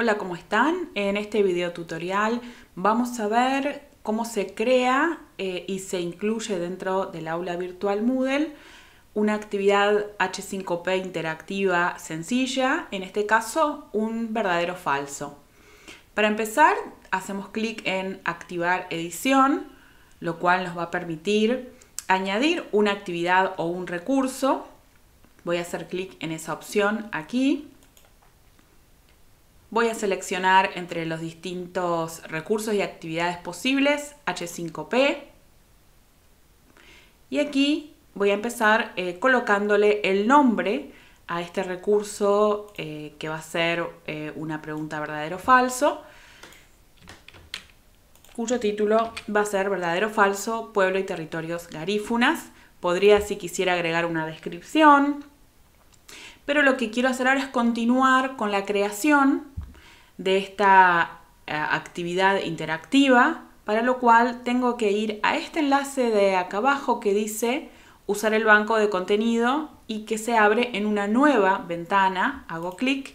Hola, ¿cómo están? En este video tutorial vamos a ver cómo se crea eh, y se incluye dentro del aula virtual Moodle una actividad H5P interactiva sencilla, en este caso un verdadero falso. Para empezar, hacemos clic en activar edición, lo cual nos va a permitir añadir una actividad o un recurso. Voy a hacer clic en esa opción aquí Voy a seleccionar entre los distintos recursos y actividades posibles H5P. Y aquí voy a empezar eh, colocándole el nombre a este recurso eh, que va a ser eh, una pregunta verdadero o falso, cuyo título va a ser verdadero o falso, pueblo y territorios garífunas. Podría si quisiera agregar una descripción, pero lo que quiero hacer ahora es continuar con la creación de esta eh, actividad interactiva, para lo cual tengo que ir a este enlace de acá abajo que dice usar el banco de contenido y que se abre en una nueva ventana. Hago clic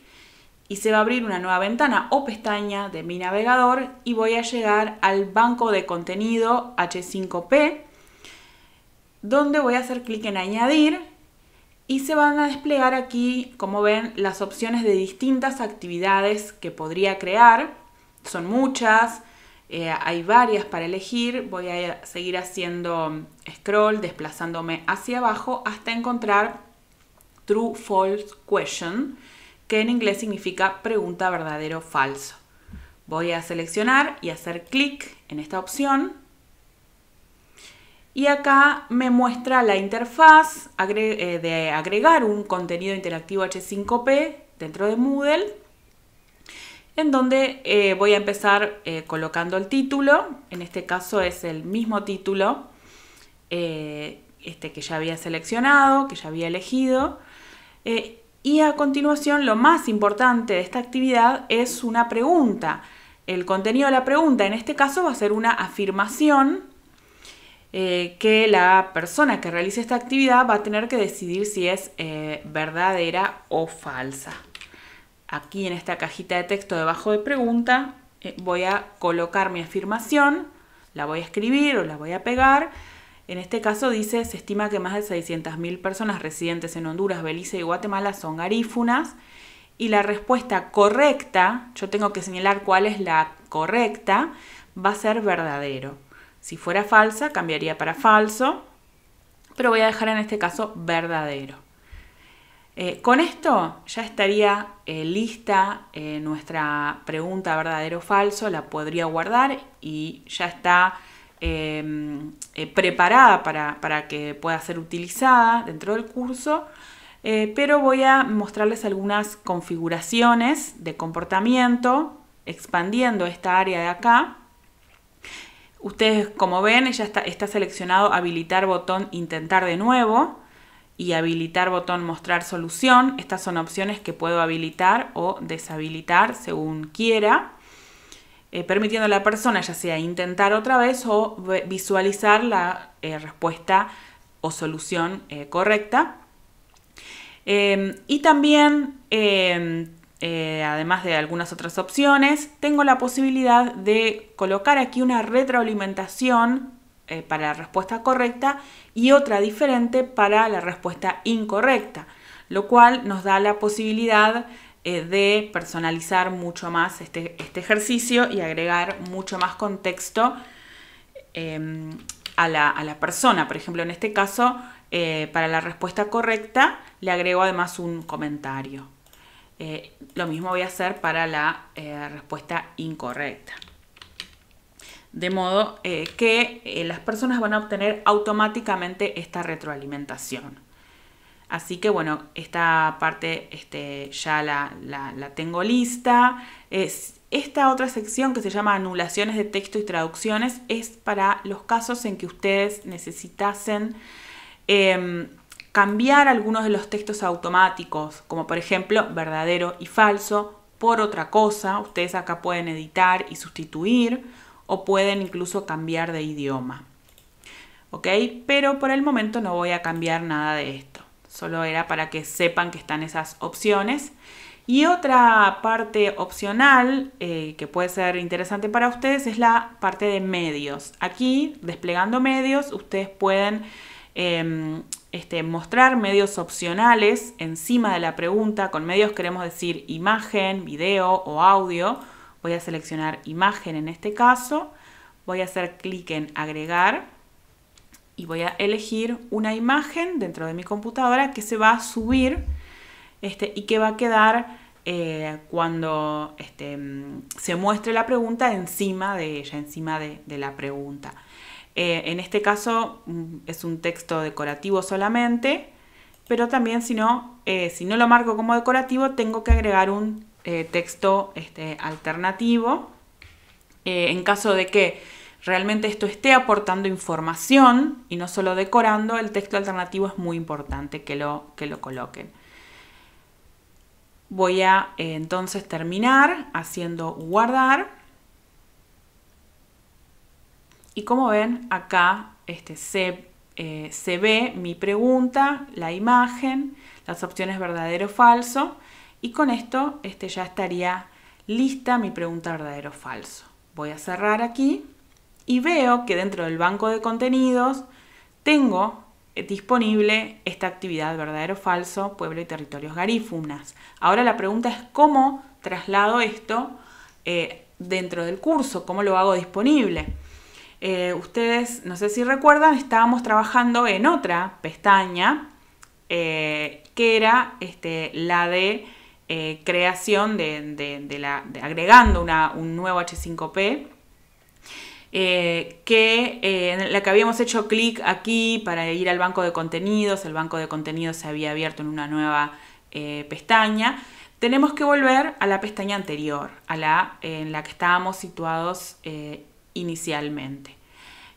y se va a abrir una nueva ventana o pestaña de mi navegador y voy a llegar al banco de contenido H5P donde voy a hacer clic en añadir y se van a desplegar aquí, como ven, las opciones de distintas actividades que podría crear. Son muchas, eh, hay varias para elegir. Voy a seguir haciendo mm, scroll, desplazándome hacia abajo hasta encontrar True False Question, que en inglés significa pregunta verdadero falso. Voy a seleccionar y hacer clic en esta opción y acá me muestra la interfaz eh, de agregar un contenido interactivo H5P dentro de Moodle, en donde eh, voy a empezar eh, colocando el título, en este caso es el mismo título este que ya había seleccionado, que ya había elegido, y a continuación lo más importante de esta actividad es una pregunta. El contenido de la pregunta en este caso va a ser una afirmación eh, que la persona que realice esta actividad va a tener que decidir si es eh, verdadera o falsa. Aquí en esta cajita de texto debajo de pregunta eh, voy a colocar mi afirmación, la voy a escribir o la voy a pegar. En este caso dice, se estima que más de 600.000 personas residentes en Honduras, Belice y Guatemala son garífunas. Y la respuesta correcta, yo tengo que señalar cuál es la correcta, va a ser verdadero. Si fuera falsa, cambiaría para falso, pero voy a dejar en este caso verdadero. Eh, con esto ya estaría eh, lista eh, nuestra pregunta verdadero o falso, la podría guardar y ya está em, preparada para, que pueda ser utilizada dentro del curso, pero voy a mostrarles algunas configuraciones de comportamiento expandiendo esta área de acá Ustedes, como ven, ya está, seleccionado habilitar botón intentar de nuevo y habilitar botón mostrar solución. Estas son opciones que puedo habilitar o deshabilitar según quiera, eh, permitiendo a la persona ya sea intentar otra vez o visualizar la eh, respuesta o solución eh, correcta. y también eh, además de algunas otras opciones, tengo la posibilidad de colocar aquí una retroalimentación eh, para la respuesta correcta y otra diferente para la respuesta incorrecta, lo cual nos da la posibilidad eh, de personalizar mucho más este, este, ejercicio y agregar mucho más contexto em, a la, persona. Por ejemplo, en este caso, para la respuesta correcta le agrego además un comentario. Eh, lo mismo voy a hacer para la eh, respuesta incorrecta. De modo eh, que las personas van a obtener automáticamente esta retroalimentación. Así que bueno, esta parte este, ya la, tengo lista. Es, esta otra sección que se llama anulaciones de texto y traducciones es para los casos en que ustedes necesitasen em, cambiar algunos de los textos automáticos, como por ejemplo verdadero y falso, por otra cosa. Ustedes acá pueden editar y sustituir o pueden incluso cambiar de idioma. ¿Ok? Pero por el momento no voy a cambiar nada de esto. Solo era para que sepan que están esas opciones. Y otra parte opcional eh, que puede ser interesante para ustedes es la parte de medios. Aquí, desplegando medios, ustedes pueden em, este, mostrar medios opcionales encima de la pregunta. Con medios queremos decir imagen, video o audio. Voy a seleccionar imagen en este caso. Voy a hacer clic en agregar y voy a elegir una imagen dentro de mi computadora que se va a subir este, y que va a quedar eh, cuando este, mm, se muestre la pregunta encima de ella, encima de la pregunta. Eh, en este caso mm, es un texto decorativo solamente, pero también eh, si no, lo marco como decorativo, tengo que agregar un eh, texto este, alternativo. en caso de que realmente esto esté aportando información y no solo decorando, el texto alternativo es muy importante que lo coloquen. Voy a entonces terminar haciendo guardar. Y como ven, acá este, eh, se, ve mi pregunta, la imagen, las opciones verdadero o falso. Y con esto este, ya estaría lista mi pregunta verdadero o falso. Voy a cerrar aquí y veo que dentro del banco de contenidos tengo eh, disponible esta actividad verdadero o falso, pueblo y territorios garífunas. Ahora la pregunta es cómo traslado esto eh, dentro del curso, cómo lo hago disponible. Eh, ustedes, no sé si recuerdan, estábamos trabajando en otra pestaña eh, que era este, la de eh, creación de, la, agregando un nuevo H5P. que en la que habíamos hecho clic aquí para ir al banco de contenidos, el banco de contenidos se había abierto en una nueva pestaña, tenemos que volver a la pestaña anterior, a la en la que estábamos situados inicialmente.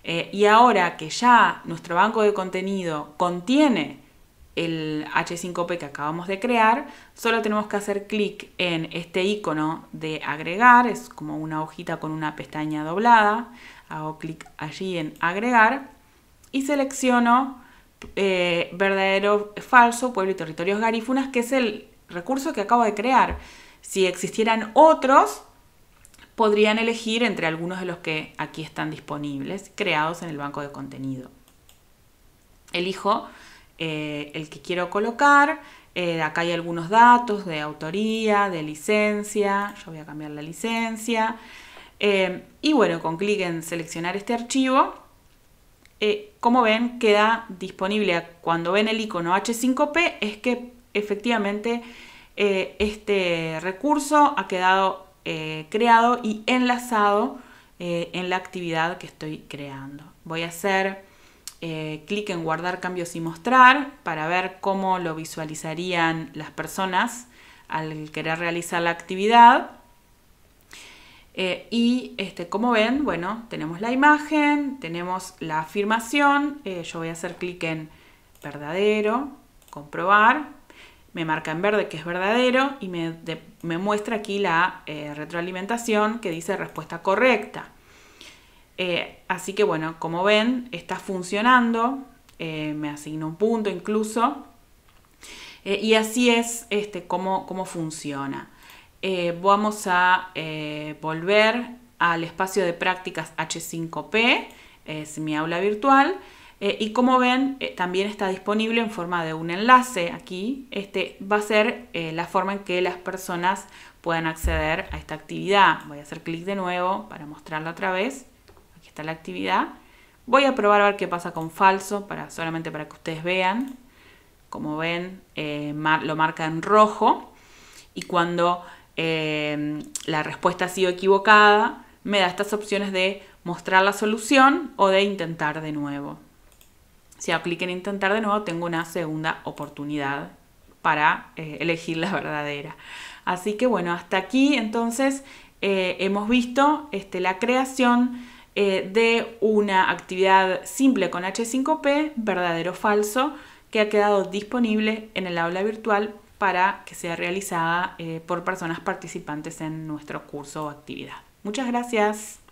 Eh, y ahora que ya nuestro banco de contenido contiene el H5P que acabamos de crear, solo tenemos que hacer clic en este icono de agregar, es como una hojita con una pestaña doblada, hago clic allí en agregar y selecciono eh, verdadero, falso, pueblo y territorios garífunas, que es el recurso que acabo de crear. Si existieran otros, podrían elegir entre algunos de los que aquí están disponibles, creados en el banco de contenido. Elijo eh, el que quiero colocar. Eh, acá hay algunos datos de autoría, de licencia. Yo voy a cambiar la licencia. Eh, y bueno, con clic en seleccionar este archivo, como ven, queda disponible. Cuando ven el icono H5P es que efectivamente este recurso ha quedado eh, creado y enlazado eh, en la actividad que estoy creando. Voy a hacer eh, clic en guardar cambios y mostrar para ver cómo lo visualizarían las personas al querer realizar la actividad. y este, como ven, bueno, tenemos la imagen, tenemos la afirmación. yo voy a hacer clic en verdadero, comprobar me marca en verde que es verdadero y me, muestra aquí la eh, retroalimentación que dice respuesta correcta. Eh, así que bueno, como ven, está funcionando, eh, me asignó un punto incluso, y así es este, cómo, cómo funciona. vamos a volver al espacio de prácticas H5P, es mi aula virtual, eh, y como ven, eh, también está disponible en forma de un enlace aquí. Este va a ser eh, la forma en que las personas puedan acceder a esta actividad. Voy a hacer clic de nuevo para mostrarla otra vez. Aquí está la actividad. Voy a probar a ver qué pasa con falso, para, solamente para que ustedes vean. Como ven, lo marca en rojo. Y cuando la respuesta ha sido equivocada, me da estas opciones de mostrar la solución o de intentar de nuevo si apliquen intentar de nuevo, tengo una segunda oportunidad para eh, elegir la verdadera. Así que bueno, hasta aquí entonces eh, hemos visto este, la creación eh, de una actividad simple con H5P, verdadero o falso, que ha quedado disponible en el aula virtual para que sea realizada por personas participantes en nuestro curso o actividad. Muchas gracias.